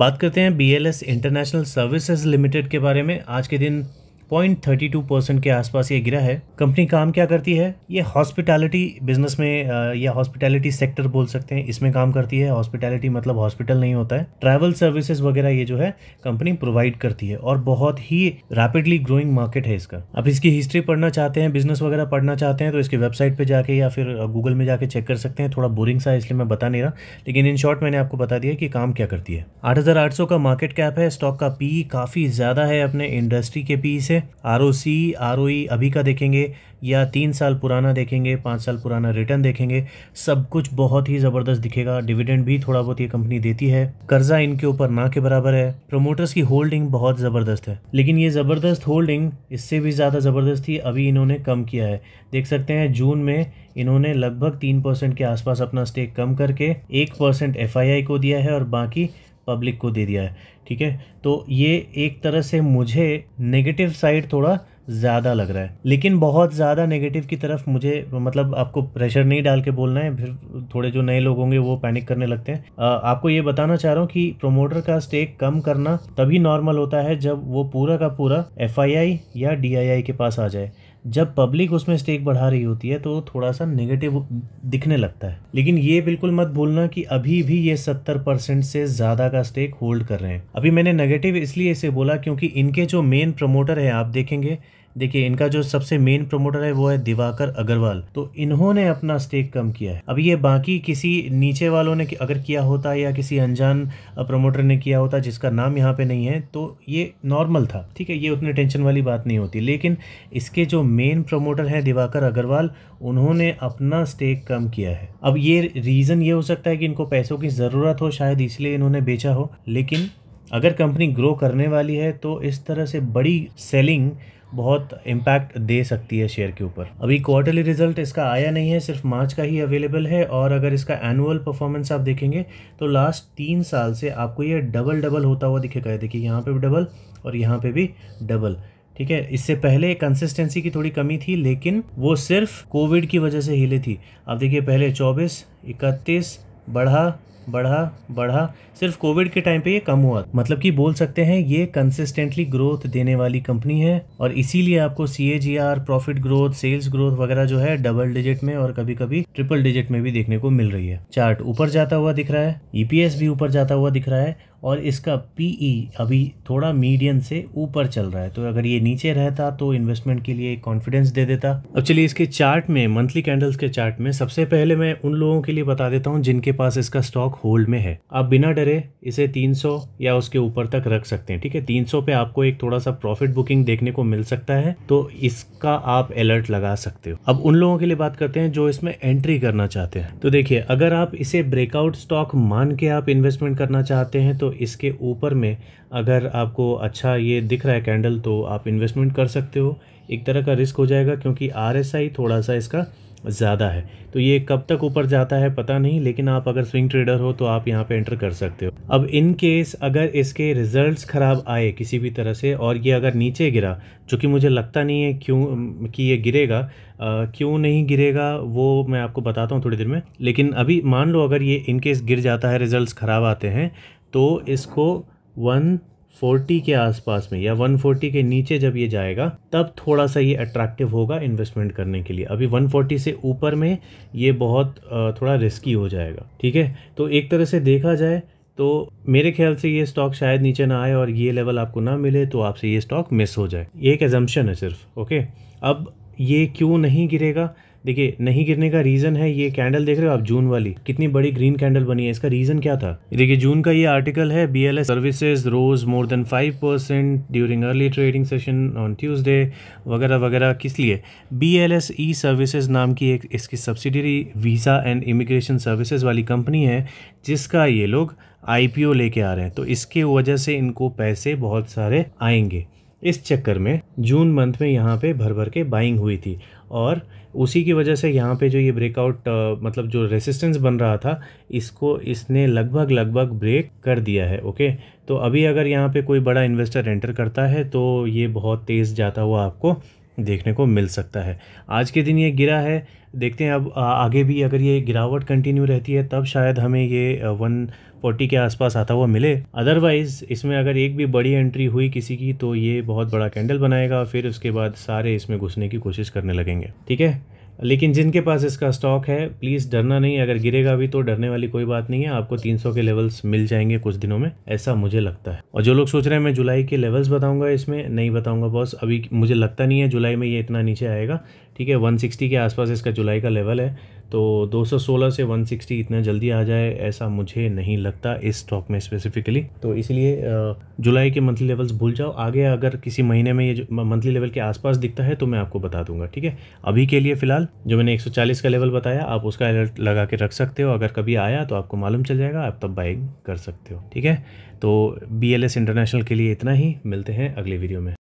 बात करते हैं B L S international services limited के बारे में आज के दिन पॉइंट थर्टी टू परसेंट के आसपास ये गिरा है कंपनी काम क्या करती है ये हॉस्पिटैलिटी बिजनेस में या हॉस्पिटैलिटी सेक्टर बोल सकते हैं इसमें काम करती है हॉस्पिटैलिटी मतलब हॉस्पिटल नहीं होता है ट्रैवल सर्विसेज वगैरह ये जो है कंपनी प्रोवाइड करती है और बहुत ही रैपिडली ग्रोइंग मार्केट है इसका अब इसकी हिस्ट्री पढ़ना चाहते हैं बिजनेस वगैरह पढ़ना चाहते हैं तो इसकी वेबसाइट पर जाके या फिर गूगल में जाके चेक कर सकते हैं थोड़ा बोरिंग सा इसलिए मैं बता नहीं रहा लेकिन इन शॉर्ट मैंने आपको बता दिया कि काम क्या करती है आठ का मार्केट कैप है स्टॉक का पी काफ़ी ज़्यादा है अपने इंडस्ट्री के पी से R O C R O ई अभी का देखेंगे या तीन साल पुराना देखेंगे पाँच साल पुराना रिटर्न देखेंगे सब कुछ बहुत ही ज़बरदस्त दिखेगा डिविडेंड भी थोड़ा बहुत ये कंपनी देती है कर्जा इनके ऊपर ना के बराबर है प्रोमोटर्स की होल्डिंग बहुत ज़बरदस्त है लेकिन ये ज़बरदस्त होल्डिंग इससे भी ज़्यादा ज़बरदस्त थी अभी इन्होंने कम किया है देख सकते हैं जून में इन्होंने लगभग तीन परसेंट के आसपास अपना स्टेक कम करके एक परसेंट एफ को दिया है और बाकी पब्लिक को दे दिया है ठीक है तो ये एक तरह से मुझे नेगेटिव साइड थोड़ा ज़्यादा लग रहा है लेकिन बहुत ज़्यादा नेगेटिव की तरफ मुझे मतलब आपको प्रेशर नहीं डाल के बोलना है फिर थोड़े जो नए लोग होंगे वो पैनिक करने लगते हैं आ, आपको ये बताना चाह रहा हूँ कि प्रोमोटर का स्टेक कम करना तभी नॉर्मल होता है जब वो पूरा का पूरा एफ या डी के पास आ जाए जब पब्लिक उसमें स्टेक बढ़ा रही होती है तो थोड़ा सा नेगेटिव दिखने लगता है लेकिन ये बिल्कुल मत भूलना कि अभी भी ये सत्तर परसेंट से ज़्यादा का स्टेक होल्ड कर रहे हैं अभी मैंने नेगेटिव इसलिए इसे बोला क्योंकि इनके जो मेन प्रमोटर हैं आप देखेंगे देखिए इनका जो सबसे मेन प्रमोटर है वो है दिवाकर अग्रवाल तो इन्होंने अपना स्टेक कम किया है अब ये बाकी किसी नीचे वालों ने अगर किया होता या किसी अनजान प्रमोटर ने किया होता जिसका नाम यहाँ पे नहीं है तो ये नॉर्मल था ठीक है ये उतनी टेंशन वाली बात नहीं होती लेकिन इसके जो मेन प्रमोटर हैं दिवाकर अग्रवाल उन्होंने अपना स्टेक कम किया है अब ये रीज़न ये हो सकता है कि इनको पैसों की ज़रूरत हो शायद इसलिए इन्होंने बेचा हो लेकिन अगर कंपनी ग्रो करने वाली है तो इस तरह से बड़ी सेलिंग बहुत इम्पैक्ट दे सकती है शेयर के ऊपर अभी क्वार्टरली रिजल्ट इसका आया नहीं है सिर्फ मार्च का ही अवेलेबल है और अगर इसका एनुअल परफॉर्मेंस आप देखेंगे तो लास्ट तीन साल से आपको ये डबल डबल होता हुआ दिखेगा देखिए यहाँ पे भी डबल और यहाँ पे भी डबल ठीक है इससे पहले कंसिस्टेंसी की थोड़ी कमी थी लेकिन वो सिर्फ कोविड की वजह से हिले थी आप देखिए पहले चौबीस इकतीस बढ़ा बढ़ा बढ़ा सिर्फ कोविड के टाइम पे ये कम हुआ मतलब कि बोल सकते हैं ये कंसिस्टेंटली ग्रोथ देने वाली कंपनी है और इसीलिए आपको C A G R profit growth sales growth वगैरह जो है डबल डिजिट में और कभी कभी ट्रिपल डिजिट में भी देखने को मिल रही है चार्ट ऊपर जाता हुआ दिख रहा है ईपीएस e भी ऊपर जाता हुआ दिख रहा है और इसका पीई e अभी थोड़ा मीडियम से ऊपर चल रहा है तो अगर ये नीचे रहता तो इन्वेस्टमेंट के लिए कॉन्फिडेंस दे देता अब चलिए इसके चार्ट में मंथली कैंडल्स के चार्ट में सबसे पहले मैं उन लोगों के लिए बता देता हूँ जिनके पास इसका स्टॉक होल्ड में है आप बिना डरे इसे 300 या उसके ऊपर तक रख सकते हैं ठीक है तीन पे आपको एक थोड़ा सा प्रॉफिट बुकिंग देखने को मिल सकता है तो इसका आप अलर्ट लगा सकते हो अब उन लोगों के लिए बात करते हैं जो इसमें एंट्री करना चाहते हैं तो देखिए अगर आप इसे ब्रेकआउट स्टॉक मान के आप इन्वेस्टमेंट करना चाहते हैं तो इसके ऊपर में अगर आपको अच्छा ये दिख रहा है कैंडल तो आप इन्वेस्टमेंट कर सकते हो एक तरह का रिस्क हो जाएगा क्योंकि आर थोड़ा सा इसका ज़्यादा है तो ये कब तक ऊपर जाता है पता नहीं लेकिन आप अगर स्विंग ट्रेडर हो तो आप यहाँ पे एंटर कर सकते हो अब इन केस अगर इसके रिजल्ट्स ख़राब आए किसी भी तरह से और ये अगर नीचे गिरा जो कि मुझे लगता नहीं है क्यों कि ये गिरेगा आ, क्यों नहीं गिरेगा वो मैं आपको बताता हूँ थोड़ी देर में लेकिन अभी मान लो अगर ये इनकेस गिर जाता है रिजल्ट ख़राब आते हैं तो इसको 140 के आसपास में या 140 के नीचे जब ये जाएगा तब थोड़ा सा ये अट्रैक्टिव होगा इन्वेस्टमेंट करने के लिए अभी 140 से ऊपर में ये बहुत थोड़ा रिस्की हो जाएगा ठीक है तो एक तरह से देखा जाए तो मेरे ख्याल से ये स्टॉक शायद नीचे ना आए और ये लेवल आपको ना मिले तो आपसे ये स्टॉक मिस हो जाए ये एक एजम्पन है सिर्फ ओके अब ये क्यों नहीं गिरेगा देखिए नहीं गिरने का रीज़न है ये कैंडल देख रहे हो आप जून वाली कितनी बड़ी ग्रीन कैंडल बनी है इसका रीज़न क्या था देखिए जून का ये आर्टिकल है B L S services rose more than five percent during early trading session on Tuesday वगैरह वगैरह किस लिए B L S E services नाम की एक इसकी subsidiary visa and immigration services वाली कंपनी है जिसका ये लोग आई पी ओ लेके आ रहे हैं तो इसके वजह से इनको पैसे बहुत सारे आएंगे इस चक्कर में जून मंथ में यहाँ पे भर भर के बाइंग हुई थी और उसी की वजह से यहाँ पे जो ये ब्रेकआउट मतलब जो रेसिस्टेंस बन रहा था इसको इसने लगभग लगभग ब्रेक कर दिया है ओके तो अभी अगर यहाँ पे कोई बड़ा इन्वेस्टर एंटर करता है तो ये बहुत तेज़ जाता हुआ आपको देखने को मिल सकता है आज के दिन ये गिरा है देखते हैं अब आगे भी अगर ये गिरावट कंटिन्यू रहती है तब शायद हमें ये वन फोर्टी के आसपास आता हुआ मिले अदरवाइज़ इसमें अगर एक भी बड़ी एंट्री हुई किसी की तो ये बहुत बड़ा कैंडल बनाएगा फिर उसके बाद सारे इसमें घुसने की कोशिश करने लगेंगे ठीक है लेकिन जिनके पास इसका स्टॉक है प्लीज़ डरना नहीं अगर गिरेगा भी तो डरने वाली कोई बात नहीं है आपको 300 के लेवल्स मिल जाएंगे कुछ दिनों में ऐसा मुझे लगता है और जो लोग सोच रहे हैं मैं जुलाई के लेवल्स बताऊंगा इसमें नहीं बताऊंगा बॉस अभी मुझे लगता नहीं है जुलाई में ये इतना नीचे आएगा ठीक है वन के आसपास इसका जुलाई का लेवल है तो 216 से 160 इतना जल्दी आ जाए ऐसा मुझे नहीं लगता इस स्टॉक में स्पेसिफिकली तो इसलिए जुलाई के मंथली लेवल्स भूल जाओ आगे अगर किसी महीने में ये मंथली लेवल के आसपास दिखता है तो मैं आपको बता दूंगा ठीक है अभी के लिए फिलहाल जो मैंने 140 का लेवल बताया आप उसका अलर्ट लगा के रख सकते हो अगर कभी आया तो आपको मालूम चल जाएगा आप तब बाइंग कर सकते हो ठीक है तो बी इंटरनेशनल के लिए इतना ही मिलते हैं अगले वीडियो में